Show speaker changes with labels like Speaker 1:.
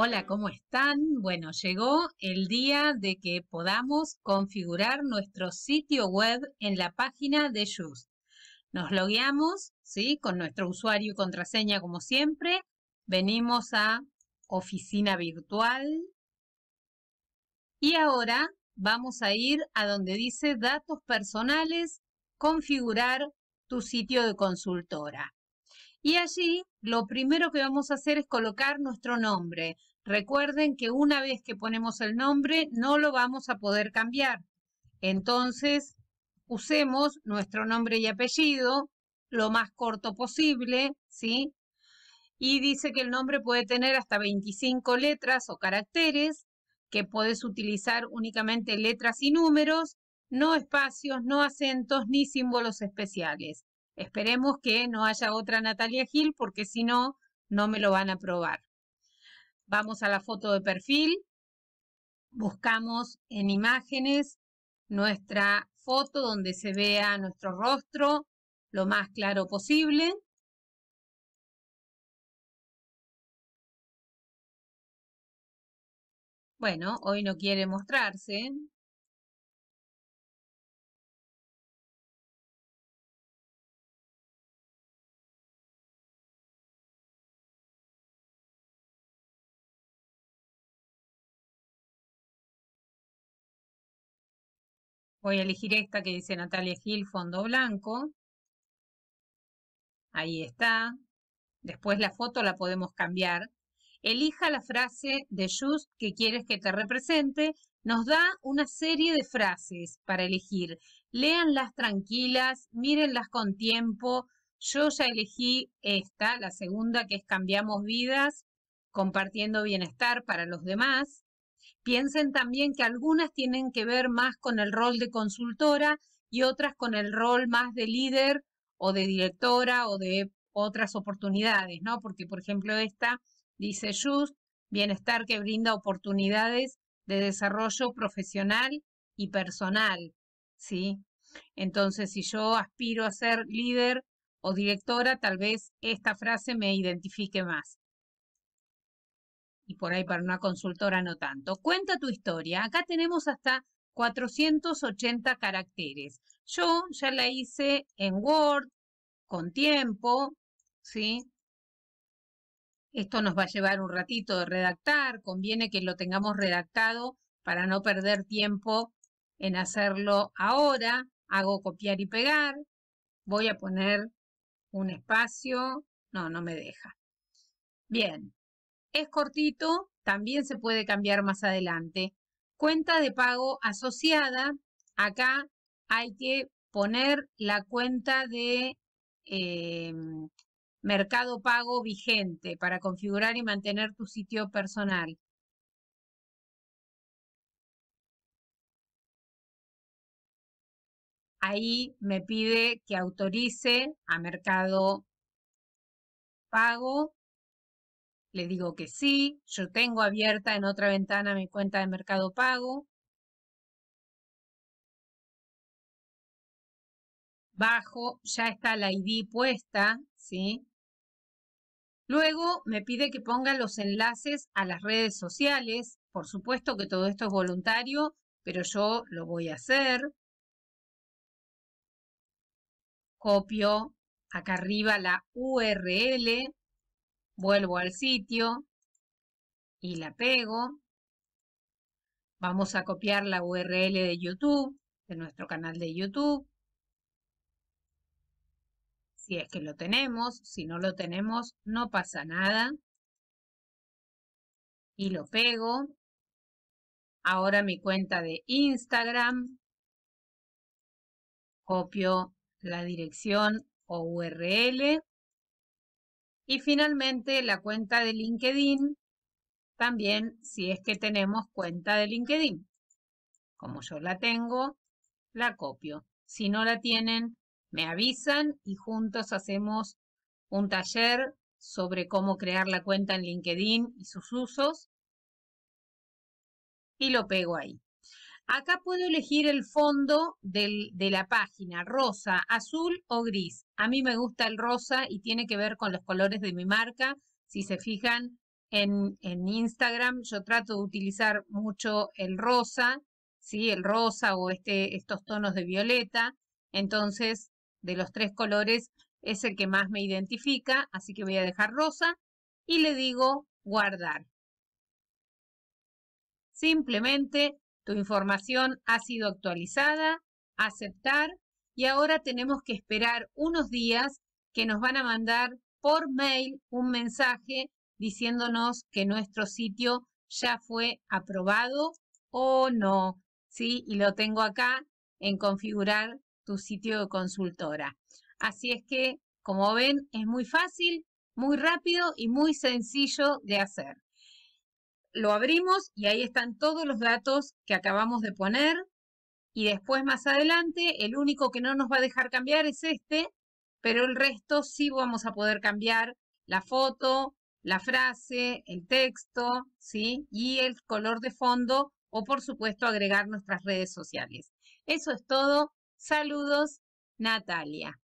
Speaker 1: Hola, ¿cómo están? Bueno, llegó el día de que podamos configurar nuestro sitio web en la página de Just. Nos logueamos, ¿sí? Con nuestro usuario y contraseña como siempre. Venimos a oficina virtual. Y ahora vamos a ir a donde dice datos personales, configurar tu sitio de consultora. Y allí lo primero que vamos a hacer es colocar nuestro nombre. Recuerden que una vez que ponemos el nombre no lo vamos a poder cambiar. Entonces, usemos nuestro nombre y apellido lo más corto posible, ¿sí? Y dice que el nombre puede tener hasta 25 letras o caracteres, que puedes utilizar únicamente letras y números, no espacios, no acentos ni símbolos especiales. Esperemos que no haya otra Natalia Gil porque si no, no me lo van a probar. Vamos a la foto de perfil, buscamos en imágenes nuestra foto donde se vea nuestro rostro lo más claro posible. Bueno, hoy no quiere mostrarse. Voy a elegir esta que dice Natalia Gil, fondo blanco. Ahí está. Después la foto la podemos cambiar. Elija la frase de Just que quieres que te represente. Nos da una serie de frases para elegir. Leanlas tranquilas, mírenlas con tiempo. Yo ya elegí esta, la segunda, que es Cambiamos vidas, compartiendo bienestar para los demás. Piensen también que algunas tienen que ver más con el rol de consultora y otras con el rol más de líder o de directora o de otras oportunidades, ¿no? Porque, por ejemplo, esta dice Just, bienestar que brinda oportunidades de desarrollo profesional y personal, ¿sí? Entonces, si yo aspiro a ser líder o directora, tal vez esta frase me identifique más y por ahí para una consultora no tanto. Cuenta tu historia. Acá tenemos hasta 480 caracteres. Yo ya la hice en Word, con tiempo, ¿sí? Esto nos va a llevar un ratito de redactar. Conviene que lo tengamos redactado para no perder tiempo en hacerlo ahora. Hago copiar y pegar. Voy a poner un espacio. No, no me deja. Bien, es cortito, también se puede cambiar más adelante. Cuenta de pago asociada, acá hay que poner la cuenta de eh, mercado pago vigente para configurar y mantener tu sitio personal. Ahí me pide que autorice a mercado pago le digo que sí, yo tengo abierta en otra ventana mi cuenta de mercado pago. Bajo, ya está la ID puesta, ¿sí? Luego me pide que ponga los enlaces a las redes sociales. Por supuesto que todo esto es voluntario, pero yo lo voy a hacer. Copio acá arriba la URL Vuelvo al sitio y la pego. Vamos a copiar la URL de YouTube, de nuestro canal de YouTube. Si es que lo tenemos, si no lo tenemos, no pasa nada. Y lo pego. Ahora mi cuenta de Instagram. Copio la dirección o URL. Y finalmente la cuenta de LinkedIn, también si es que tenemos cuenta de LinkedIn. Como yo la tengo, la copio. Si no la tienen, me avisan y juntos hacemos un taller sobre cómo crear la cuenta en LinkedIn y sus usos. Y lo pego ahí. Acá puedo elegir el fondo de la página, rosa, azul o gris. A mí me gusta el rosa y tiene que ver con los colores de mi marca. Si se fijan en, en Instagram, yo trato de utilizar mucho el rosa, ¿sí? el rosa o este, estos tonos de violeta. Entonces, de los tres colores es el que más me identifica, así que voy a dejar rosa y le digo guardar. Simplemente tu información ha sido actualizada, aceptar y ahora tenemos que esperar unos días que nos van a mandar por mail un mensaje diciéndonos que nuestro sitio ya fue aprobado o no. ¿Sí? Y lo tengo acá en configurar tu sitio de consultora. Así es que, como ven, es muy fácil, muy rápido y muy sencillo de hacer lo abrimos y ahí están todos los datos que acabamos de poner. Y después más adelante, el único que no nos va a dejar cambiar es este, pero el resto sí vamos a poder cambiar la foto, la frase, el texto, ¿sí? Y el color de fondo o por supuesto agregar nuestras redes sociales. Eso es todo. Saludos, Natalia.